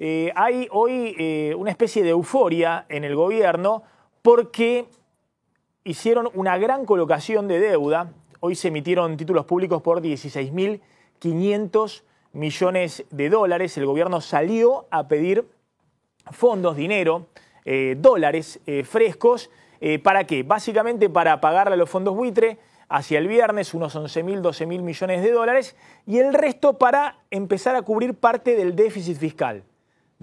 Eh, hay hoy eh, una especie de euforia en el gobierno porque hicieron una gran colocación de deuda. Hoy se emitieron títulos públicos por 16.500 millones de dólares. El gobierno salió a pedir fondos, dinero, eh, dólares frescos. ¿Para qué? Básicamente para pagarle a los fondos buitre hacia el viernes, unos 11.000, 12.000 millones de dólares, y el resto para empezar a cubrir parte del déficit fiscal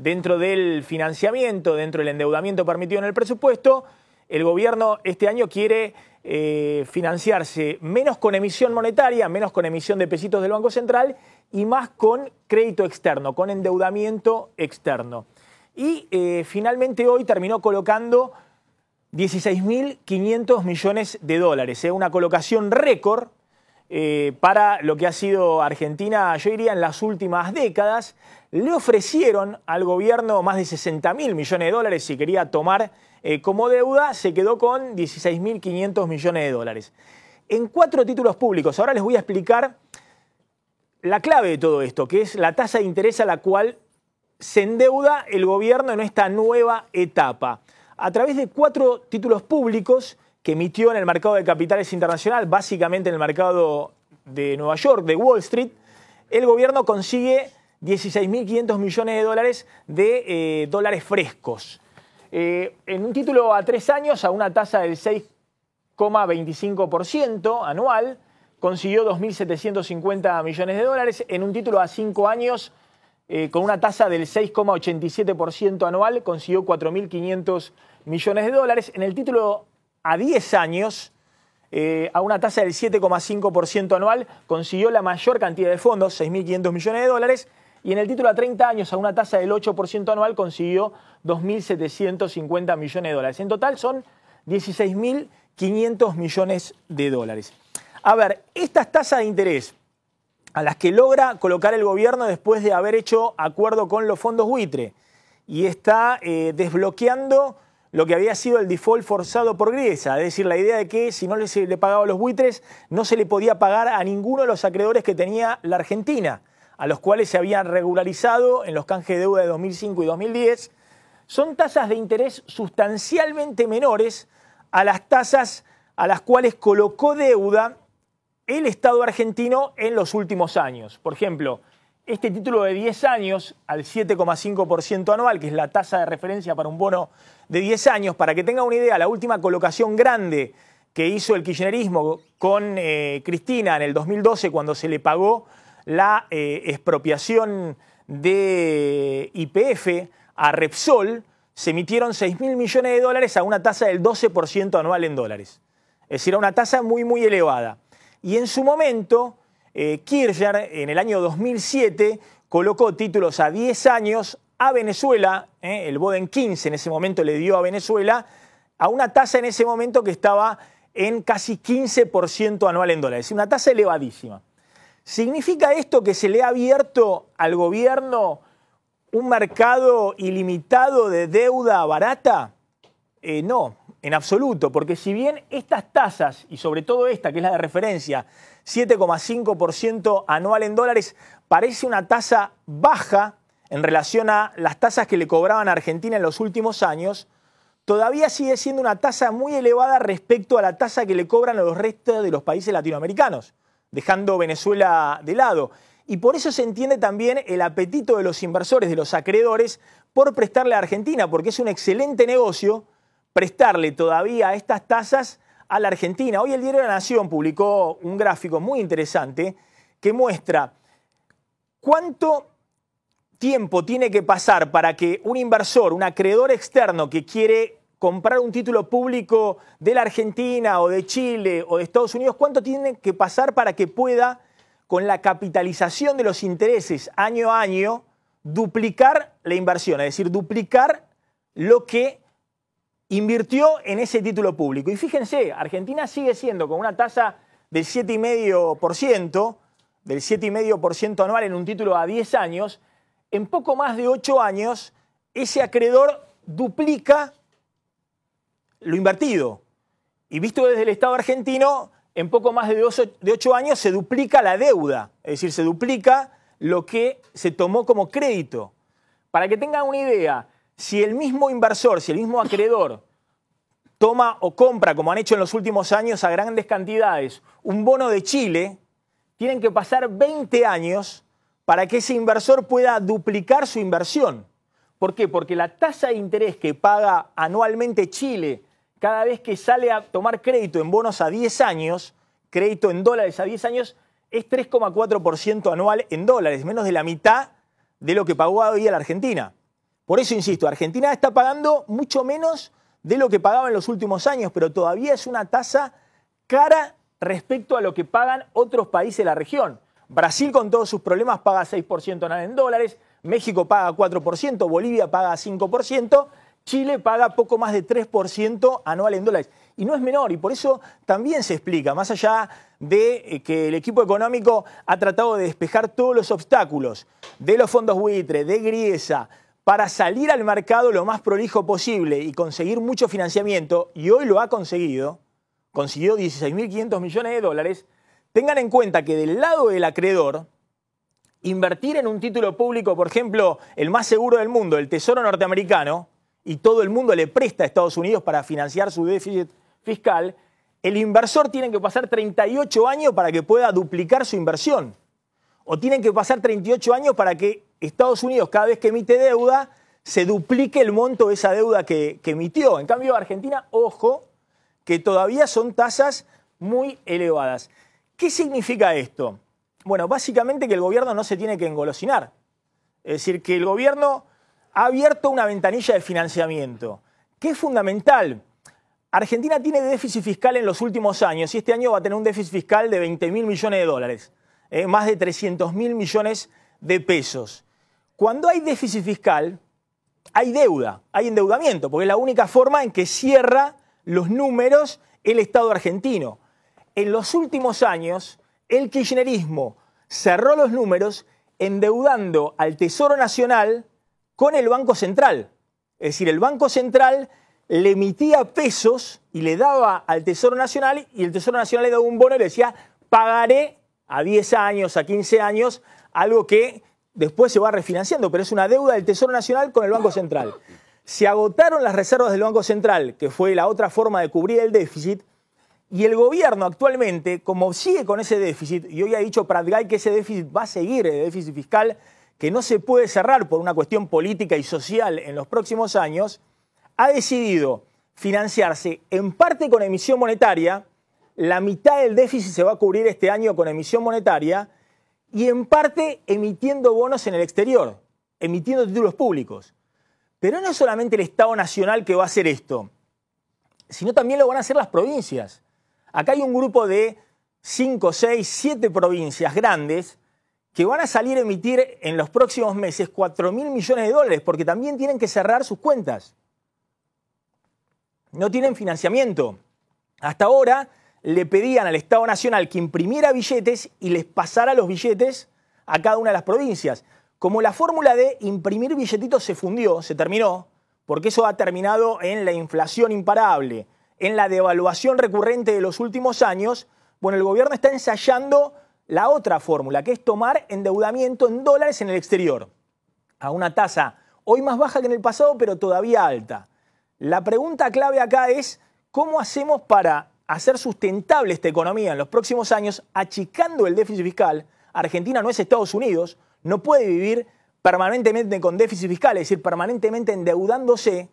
dentro del financiamiento, dentro del endeudamiento permitido en el presupuesto, el gobierno este año quiere eh, financiarse menos con emisión monetaria, menos con emisión de pesitos del Banco Central y más con crédito externo, con endeudamiento externo. Y eh, finalmente hoy terminó colocando 16.500 millones de dólares, es ¿eh? una colocación récord eh, para lo que ha sido Argentina, yo diría en las últimas décadas, le ofrecieron al gobierno más de 60 mil millones de dólares si quería tomar eh, como deuda, se quedó con mil 16.500 millones de dólares. En cuatro títulos públicos, ahora les voy a explicar la clave de todo esto, que es la tasa de interés a la cual se endeuda el gobierno en esta nueva etapa. A través de cuatro títulos públicos, que emitió en el mercado de capitales internacional, básicamente en el mercado de Nueva York, de Wall Street, el gobierno consigue 16.500 millones de dólares de eh, dólares frescos. Eh, en un título a tres años, a una tasa del 6,25% anual, consiguió 2.750 millones de dólares. En un título a cinco años, eh, con una tasa del 6,87% anual, consiguió 4.500 millones de dólares. En el título a 10 años, eh, a una tasa del 7,5% anual, consiguió la mayor cantidad de fondos, 6.500 millones de dólares, y en el título a 30 años, a una tasa del 8% anual, consiguió 2.750 millones de dólares. En total son 16.500 millones de dólares. A ver, estas tasas de interés a las que logra colocar el gobierno después de haber hecho acuerdo con los fondos buitre y está eh, desbloqueando lo que había sido el default forzado por Griesa, es decir, la idea de que si no se le pagaba a los buitres, no se le podía pagar a ninguno de los acreedores que tenía la Argentina, a los cuales se habían regularizado en los canjes de deuda de 2005 y 2010, son tasas de interés sustancialmente menores a las tasas a las cuales colocó deuda el Estado argentino en los últimos años. Por ejemplo, este título de 10 años al 7,5% anual, que es la tasa de referencia para un bono de 10 años, para que tenga una idea, la última colocación grande que hizo el kirchnerismo con eh, Cristina en el 2012, cuando se le pagó la eh, expropiación de IPF a Repsol, se emitieron 6 mil millones de dólares a una tasa del 12% anual en dólares. Es decir, a una tasa muy, muy elevada. Y en su momento, eh, Kirchner en el año 2007 colocó títulos a 10 años a Venezuela, eh, el Boden 15 en ese momento le dio a Venezuela, a una tasa en ese momento que estaba en casi 15% anual en dólares, una tasa elevadísima. ¿Significa esto que se le ha abierto al gobierno un mercado ilimitado de deuda barata? Eh, no, en absoluto, porque si bien estas tasas, y sobre todo esta que es la de referencia, 7,5% anual en dólares, parece una tasa baja en relación a las tasas que le cobraban a Argentina en los últimos años, todavía sigue siendo una tasa muy elevada respecto a la tasa que le cobran a los restos de los países latinoamericanos, dejando Venezuela de lado. Y por eso se entiende también el apetito de los inversores, de los acreedores, por prestarle a Argentina, porque es un excelente negocio prestarle todavía estas tasas a la Argentina. Hoy el diario La Nación publicó un gráfico muy interesante que muestra cuánto tiempo tiene que pasar para que un inversor, un acreedor externo que quiere comprar un título público de la Argentina o de Chile o de Estados Unidos, cuánto tiene que pasar para que pueda, con la capitalización de los intereses año a año, duplicar la inversión, es decir, duplicar lo que invirtió en ese título público. Y fíjense, Argentina sigue siendo con una tasa del 7,5%, del 7,5% anual en un título a 10 años, en poco más de 8 años, ese acreedor duplica lo invertido. Y visto desde el Estado argentino, en poco más de, de 8 años se duplica la deuda, es decir, se duplica lo que se tomó como crédito. Para que tengan una idea, si el mismo inversor, si el mismo acreedor toma o compra, como han hecho en los últimos años a grandes cantidades, un bono de Chile, tienen que pasar 20 años para que ese inversor pueda duplicar su inversión. ¿Por qué? Porque la tasa de interés que paga anualmente Chile cada vez que sale a tomar crédito en bonos a 10 años, crédito en dólares a 10 años, es 3,4% anual en dólares, menos de la mitad de lo que pagó hoy a la Argentina. Por eso insisto, Argentina está pagando mucho menos de lo que pagaba en los últimos años, pero todavía es una tasa cara respecto a lo que pagan otros países de la región. Brasil con todos sus problemas paga 6% anual en dólares, México paga 4%, Bolivia paga 5%, Chile paga poco más de 3% anual en dólares. Y no es menor, y por eso también se explica, más allá de eh, que el equipo económico ha tratado de despejar todos los obstáculos de los fondos buitre, de Griesa, para salir al mercado lo más prolijo posible y conseguir mucho financiamiento, y hoy lo ha conseguido, consiguió 16.500 millones de dólares, tengan en cuenta que del lado del acreedor, invertir en un título público, por ejemplo, el más seguro del mundo, el Tesoro norteamericano, y todo el mundo le presta a Estados Unidos para financiar su déficit fiscal, el inversor tiene que pasar 38 años para que pueda duplicar su inversión. O tienen que pasar 38 años para que Estados Unidos cada vez que emite deuda se duplique el monto de esa deuda que, emitió. En cambio, Argentina, ojo, que todavía son tasas muy elevadas. ¿Qué significa esto? Bueno, básicamente que el gobierno no se tiene que engolosinar. Es decir, que el gobierno ha abierto una ventanilla de financiamiento, que es fundamental. Argentina tiene déficit fiscal en los últimos años y este año va a tener un déficit fiscal de 20 mil millones de dólares, eh, más de 300 mil millones de pesos. Cuando hay déficit fiscal, hay deuda, hay endeudamiento, porque es la única forma en que cierra los números el Estado argentino. En los últimos años, el kirchnerismo cerró los números endeudando al Tesoro Nacional con el Banco Central. Es decir, el Banco Central le emitía pesos y le daba al Tesoro Nacional y el Tesoro Nacional le daba un bono y le decía, pagaré a 10 años, a 15 años, algo que después se va refinanciando, pero es una deuda del Tesoro Nacional con el Banco Central. Se agotaron las reservas del Banco Central, que fue la otra forma de cubrir el déficit, y el gobierno actualmente, como sigue con ese déficit, y hoy ha dicho Pratgay que ese déficit va a seguir, el déficit fiscal, que no se puede cerrar por una cuestión política y social en los próximos años, ha decidido financiarse en parte con emisión monetaria, la mitad del déficit se va a cubrir este año con emisión monetaria, y en parte emitiendo bonos en el exterior, emitiendo títulos públicos. Pero no es solamente el Estado Nacional que va a hacer esto, sino también lo van a hacer las provincias. Acá hay un grupo de 5, 6, 7 provincias grandes que van a salir a emitir en los próximos meses 4 mil millones de dólares, porque también tienen que cerrar sus cuentas. No tienen financiamiento. Hasta ahora le pedían al Estado Nacional que imprimiera billetes y les pasara los billetes a cada una de las provincias. Como la fórmula de imprimir billetitos se fundió, se terminó, porque eso ha terminado en la inflación imparable, en la devaluación recurrente de los últimos años, bueno, el gobierno está ensayando la otra fórmula, que es tomar endeudamiento en dólares en el exterior, a una tasa hoy más baja que en el pasado, pero todavía alta. La pregunta clave acá es, ¿cómo hacemos para hacer sustentable esta economía en los próximos años, achicando el déficit fiscal, Argentina no es Estados Unidos, no puede vivir permanentemente con déficit fiscal, es decir, permanentemente endeudándose,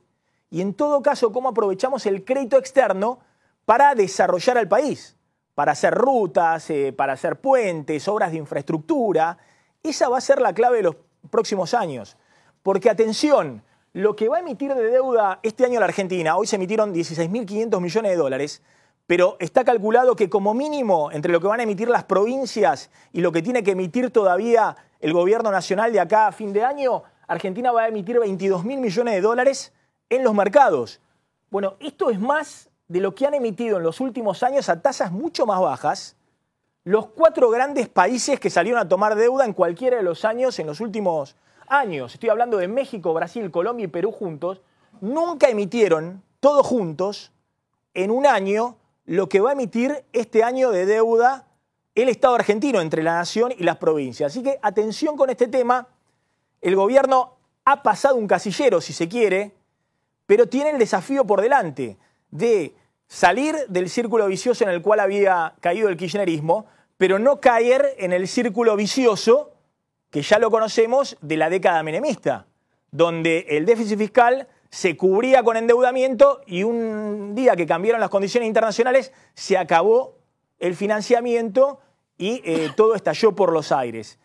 y en todo caso, cómo aprovechamos el crédito externo para desarrollar al país, para hacer rutas, eh, para hacer puentes, obras de infraestructura. Esa va a ser la clave de los próximos años. Porque atención, lo que va a emitir de deuda este año la Argentina, hoy se emitieron 16.500 millones de dólares, pero está calculado que como mínimo entre lo que van a emitir las provincias y lo que tiene que emitir todavía el gobierno nacional de acá a fin de año, Argentina va a emitir 22 mil millones de dólares en los mercados. Bueno, esto es más de lo que han emitido en los últimos años a tasas mucho más bajas los cuatro grandes países que salieron a tomar deuda en cualquiera de los años, en los últimos años. Estoy hablando de México, Brasil, Colombia y Perú juntos. Nunca emitieron, todos juntos, en un año, lo que va a emitir este año de deuda el Estado argentino entre la nación y las provincias. Así que atención con este tema. El gobierno ha pasado un casillero, si se quiere, pero tiene el desafío por delante de salir del círculo vicioso en el cual había caído el kirchnerismo, pero no caer en el círculo vicioso que ya lo conocemos de la década menemista, donde el déficit fiscal se cubría con endeudamiento y un día que cambiaron las condiciones internacionales se acabó el financiamiento y eh, todo estalló por los aires.